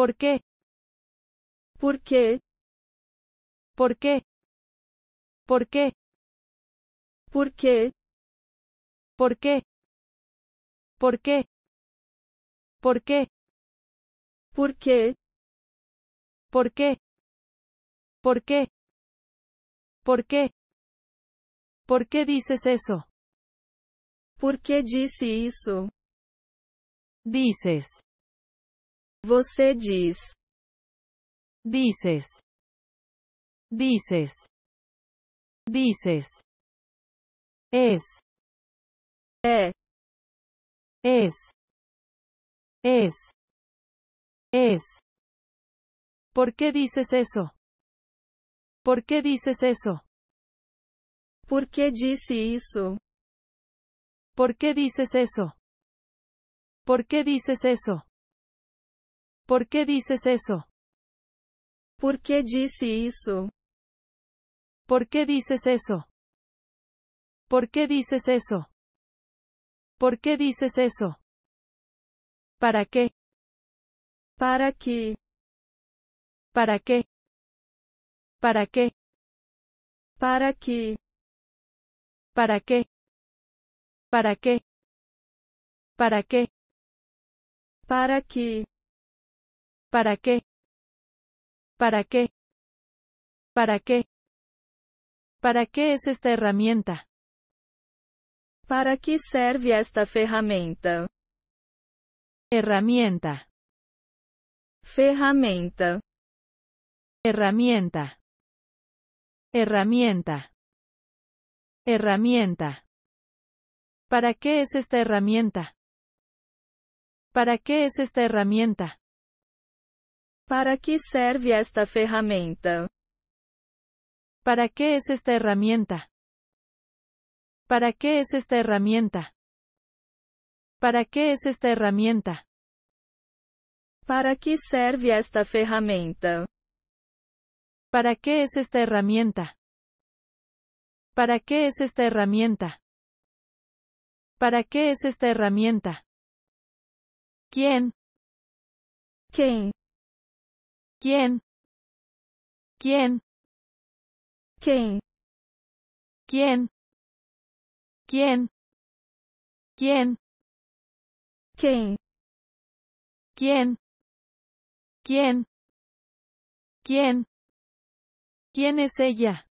¿Por qué? ¿Por qué? ¿Por qué? ¿Por qué? ¿Por qué? ¿Por qué? ¿Por qué? ¿Por qué? ¿Por qué? ¿Por qué? ¿Por qué? ¿Por qué? dices eso? ¿Por qué dice eso? Dices. Você diz. Dices. Dices. Dices. Es. eh Es. Es. Es. ¿Por qué dices eso? ¿Por qué dices eso? ¿Por qué dice isso? ¿Por qué dices eso? ¿Por qué dices eso? ¿Por qué dices eso? Por qué si isso? ¿Por qué dices eso? ¿Por qué dices eso? ¿Por qué dices eso? ¿Para qué? ¿Para qué? ¿Para qué? ¿Para qué? ¿Para qué? ¿Para qué? ¿Para qué? ¿Para qué? ¿Para qué? ¿Para qué? ¿Para qué? ¿Para qué? ¿Para qué es esta herramienta? Para qué sirve esta ferramenta? Herramienta. Ferramenta. Herramienta. Herramienta. Herramienta. ¿Para qué es esta herramienta? ¿Para qué es esta herramienta? Para qué serve esta herramienta? ¿Para qué es esta herramienta? ¿Para qué es esta herramienta? ¿Para qué es esta herramienta? ¿Para qué sirve esta herramienta? ¿Para qué es esta herramienta? ¿Para qué es esta herramienta? ¿Para qué es esta herramienta? ¿Quién? ¿Quién? ¿Quién? ¿Quién? ¿Quién? ¿Quién? ¿Quién? ¿Quién? ¿Quién? ¿Quién? ¿Quién? ¿Quién? ¿Quién es ella?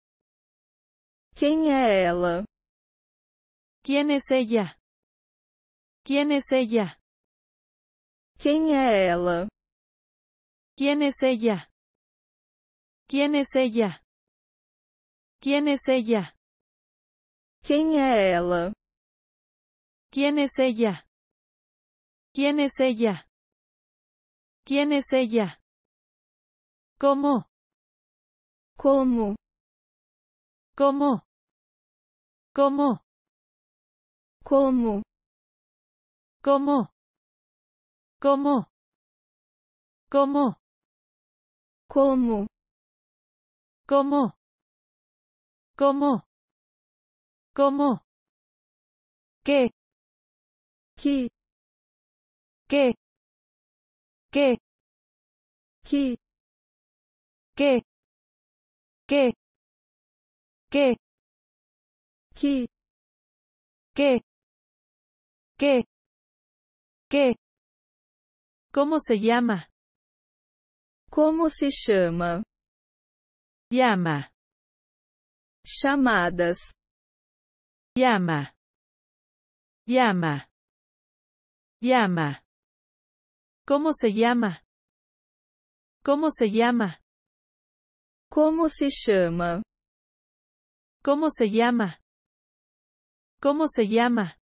¿Quién es ella? ¿Quién es ella? ¿Quién es ella? ¿Quién es ella? ¿Quién es ella? ¿Quién es ella? ¿Quién es ella? ¿Quién es ¿Quién es ella? ¿Quién es ella? ¿Quién es ella? ¿Cómo? ¿Cómo? ¿Cómo? ¿Cómo? ¿Cómo? ¿Cómo? ¿Cómo? ¿Cómo? Como. Como. Como. Como. ¿Qué? Que. ¿Qué? ¿Qué? Que. ¿Qué? ¿Qué? Que. Que. Que. Que. ¿Qué? ¿Cómo se llama? Como se chama? Yama. Chamadas. Yama. Yama. Yama. Como se llama? Como se llama? Como se chama? Como se llama? Como se llama?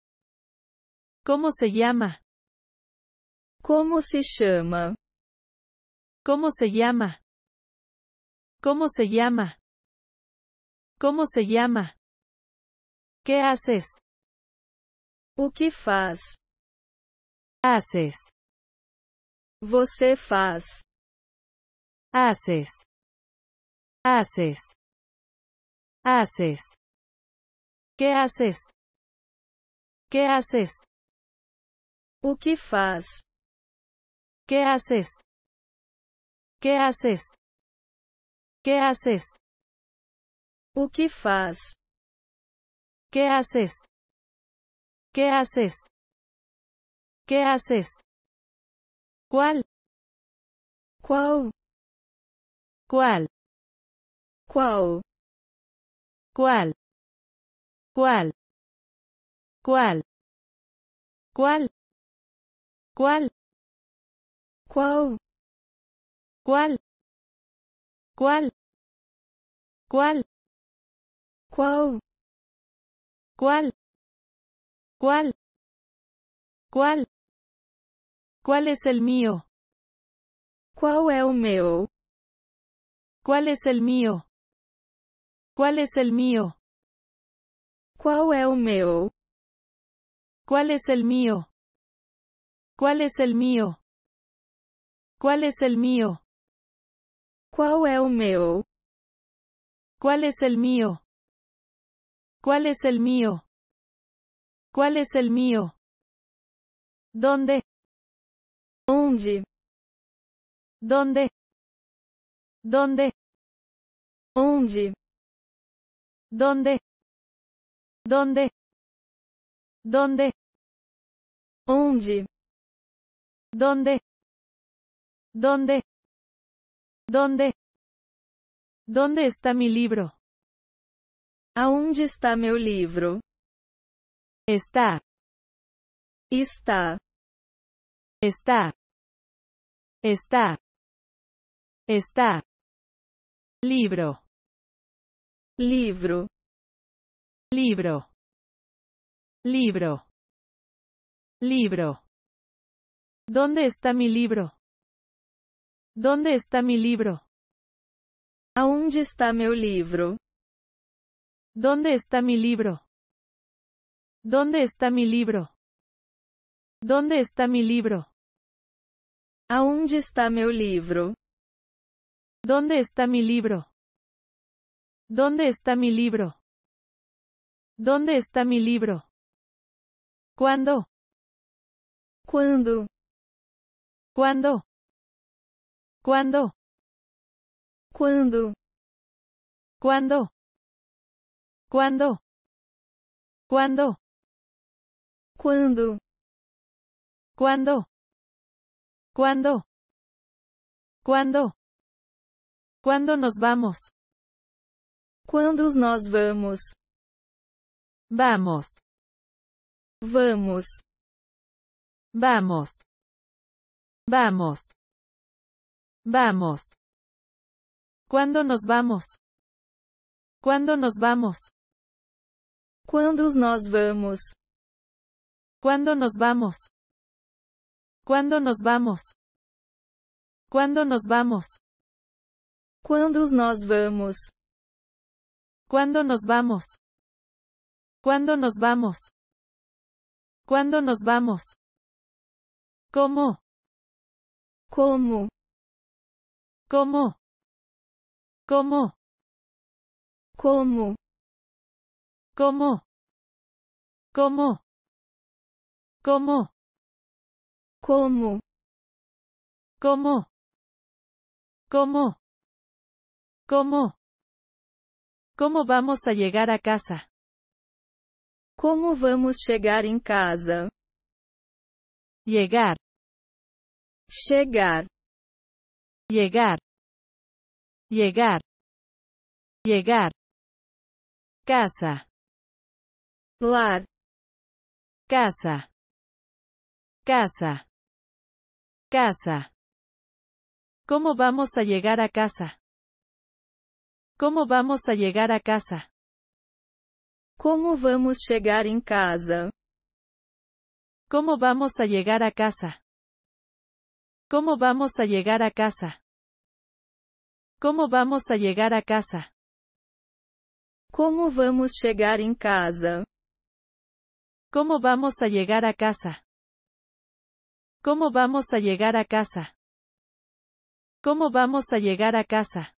Como se llama? Como se chama? ¿Cómo se llama? ¿Cómo se llama? ¿Cómo se llama? ¿Qué haces? O que faz? Haces. Você faz. Haces. Haces. Haces. ¿Qué haces? ¿Qué haces? O que faz? ¿Qué haces? ¿Qué haces? ¿Qué haces? O qué faz? ¿Qué haces? ¿Qué haces? ¿Qué haces? ¿Cuál? ¿Cuál? ¿Cuál? ¿Cuál? ¿Cuál? ¿Cuál? ¿Cuál? ¿Cuál? ¿Cuál? ¿Cuál? ¿Cuál? ¿Cuál? ¿Cuál? ¿Cuál? ¿Cuál? ¿Cuál? ¿Cuál? es el mío? ¿Cuál ¿Cuál es el mío? ¿Cuál es el mío? ¿Cuál es el mío? ¿Cuál es el mío? ¿Cuál es el mío? ¿Cuál es el mío? ¿Cuál es el mío? ¿Cuál es el mío? ¿Cuál es el mío? ¿Dónde? ¿Dónde? ¿Dónde? ¿Dónde? ¿Dónde? ¿Dónde? ¿Dónde? ¿Dónde? ¿Dónde? ¿Dónde está mi libro? ¿Dónde está mi libro? Está. Está. Está. Está. Está. Libro. libro. Libro. Libro. Libro. ¿Dónde está mi libro? ¿Dónde está mi libro? ¿Aún está mi libro ¿Dónde está mi libro? ¿Dónde está mi libro? ¿Dónde está mi libro? ¿Aún está mi libro ¿Dónde está mi libro? ¿Dónde está mi libro? ¿Dónde está mi libro? ¿Cuándo? ¿Cuándo? ¿Cuándo? Cuando, cuando, cuando, cuando, cuando, cuando, cuando, cuando, cuando Cuando nos vamos? Cuando nos vamos? Vamos. Vamos. Vamos. Vamos. Vamos. ¿Cuándo nos vamos? ¿Cuándo nos vamos? ¿Cuándo nos vamos? ¿Cuándo nos vamos? ¿Cuándo nos vamos? ¿Cuándo nos vamos? ¿Cuándo nos vamos? ¿Cuándo nos vamos? ¿Cuándo nos vamos? ¿Cuándo nos vamos? ¿Cómo? ¿Cómo? ¿Cómo? ¿Cómo? ¿Cómo? ¿Cómo? ¿Cómo? ¿Cómo? ¿Cómo? ¿Cómo? ¿Cómo? vamos a llegar a casa? ¿Cómo vamos llegar en casa? Llegar. llegar, Llegar llegar, llegar, casa, lar, casa, casa, casa. ¿Cómo vamos a llegar a casa? ¿Cómo vamos a llegar a casa? ¿Cómo vamos a llegar en em casa? ¿Cómo vamos a llegar a casa? ¿Cómo vamos a llegar a casa? ¿Cómo vamos a llegar a casa? ¿Cómo vamos a llegar en em casa? ¿Cómo vamos a llegar a casa? ¿Cómo vamos a llegar a casa? ¿Cómo vamos a llegar a casa?